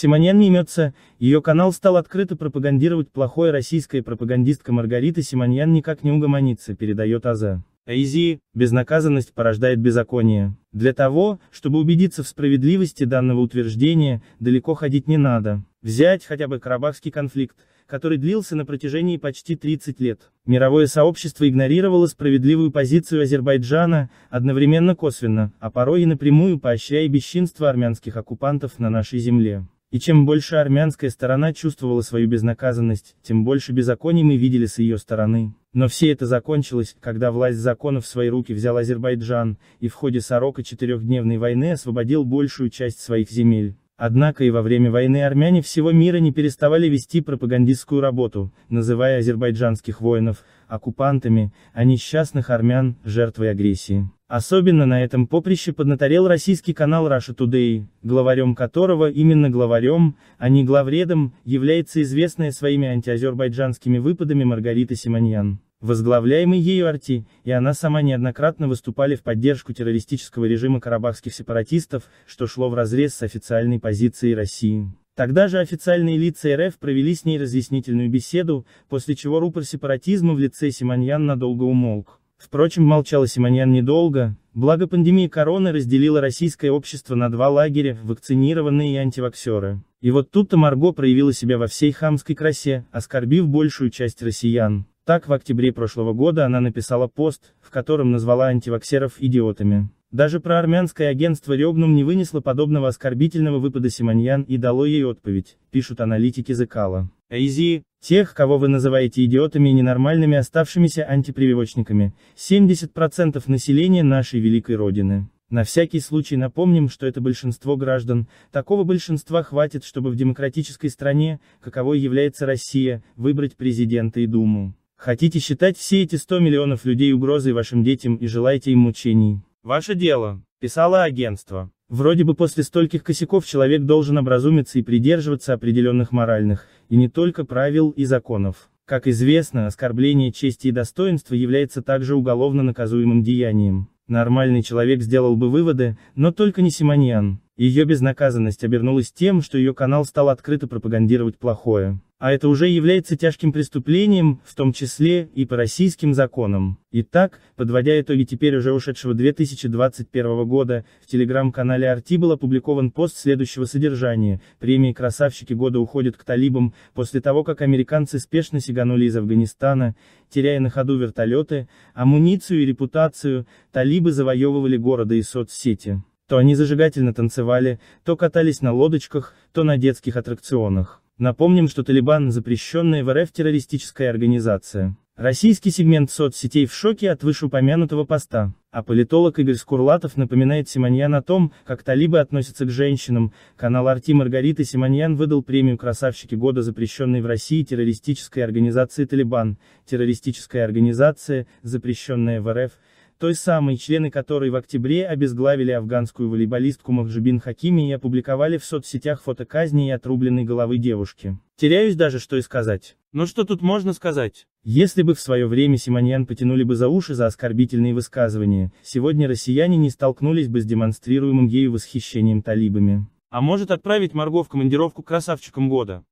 Симоньян не имется, ее канал стал открыто пропагандировать плохое российская пропагандистка Маргарита Симоньян никак не угомонится, передает АЗА. Эйзи, безнаказанность порождает беззаконие. Для того, чтобы убедиться в справедливости данного утверждения, далеко ходить не надо. Взять хотя бы Карабахский конфликт, который длился на протяжении почти 30 лет. Мировое сообщество игнорировало справедливую позицию Азербайджана, одновременно косвенно, а порой и напрямую поощряя бесчинство армянских оккупантов на нашей земле. И чем больше армянская сторона чувствовала свою безнаказанность, тем больше беззаконий мы видели с ее стороны. Но все это закончилось, когда власть закона в свои руки взял Азербайджан, и в ходе сорока четырехдневной войны освободил большую часть своих земель. Однако и во время войны армяне всего мира не переставали вести пропагандистскую работу, называя азербайджанских воинов, оккупантами, а несчастных армян, жертвой агрессии. Особенно на этом поприще поднаторел российский канал Russia Today, главарем которого, именно главарем, а не главредом, является известная своими антиазербайджанскими выпадами Маргарита Симоньян возглавляемый ею Арти, и она сама неоднократно выступали в поддержку террористического режима карабахских сепаратистов, что шло вразрез с официальной позицией России. Тогда же официальные лица РФ провели с ней разъяснительную беседу, после чего рупор сепаратизма в лице Симоньян надолго умолк. Впрочем, молчала Симоньян недолго, благо пандемия короны разделила российское общество на два лагеря, вакцинированные и антиваксеры. И вот тут-то Марго проявила себя во всей хамской красе, оскорбив большую часть россиян. Так, в октябре прошлого года она написала пост, в котором назвала антиваксеров идиотами. Даже про армянское агентство Регнум не вынесло подобного оскорбительного выпада Симоньян и дало ей отповедь, пишут аналитики Зекала. Эйзи, тех, кого вы называете идиотами и ненормальными оставшимися антипрививочниками, 70% населения нашей великой родины. На всякий случай напомним, что это большинство граждан, такого большинства хватит, чтобы в демократической стране, каковой является Россия, выбрать президента и Думу. Хотите считать все эти 100 миллионов людей угрозой вашим детям и желаете им мучений? Ваше дело, писало агентство. Вроде бы после стольких косяков человек должен образумиться и придерживаться определенных моральных, и не только правил и законов. Как известно, оскорбление чести и достоинства является также уголовно наказуемым деянием. Нормальный человек сделал бы выводы, но только не Симоньян. Ее безнаказанность обернулась тем, что ее канал стал открыто пропагандировать плохое а это уже является тяжким преступлением, в том числе и по российским законам. Итак, подводя итоги теперь уже ушедшего 2021 года, в телеграм-канале Арти был опубликован пост следующего содержания. Премии «Красавщики года» уходят к талибам, после того как американцы спешно сиганули из Афганистана, теряя на ходу вертолеты, амуницию и репутацию, талибы завоевывали города и соцсети. То они зажигательно танцевали, то катались на лодочках, то на детских аттракционах. Напомним, что Талибан – запрещенная в РФ террористическая организация. Российский сегмент соцсетей в шоке от вышеупомянутого поста, а политолог Игорь Скурлатов напоминает Симоньян о том, как талибы относятся к женщинам, канал Арти Маргариты Симоньян выдал премию «Красавщики года» запрещенной в России террористической организации «Талибан», террористическая организация, запрещенная в РФ, той самой, члены которой в октябре обезглавили афганскую волейболистку Махджибин Хакими и опубликовали в соцсетях фото казни и отрубленной головы девушки. Теряюсь даже, что и сказать. Но ну что тут можно сказать? Если бы в свое время Симоньян потянули бы за уши за оскорбительные высказывания, сегодня россияне не столкнулись бы с демонстрируемым ею восхищением талибами. А может отправить Марго в командировку красавчиком года?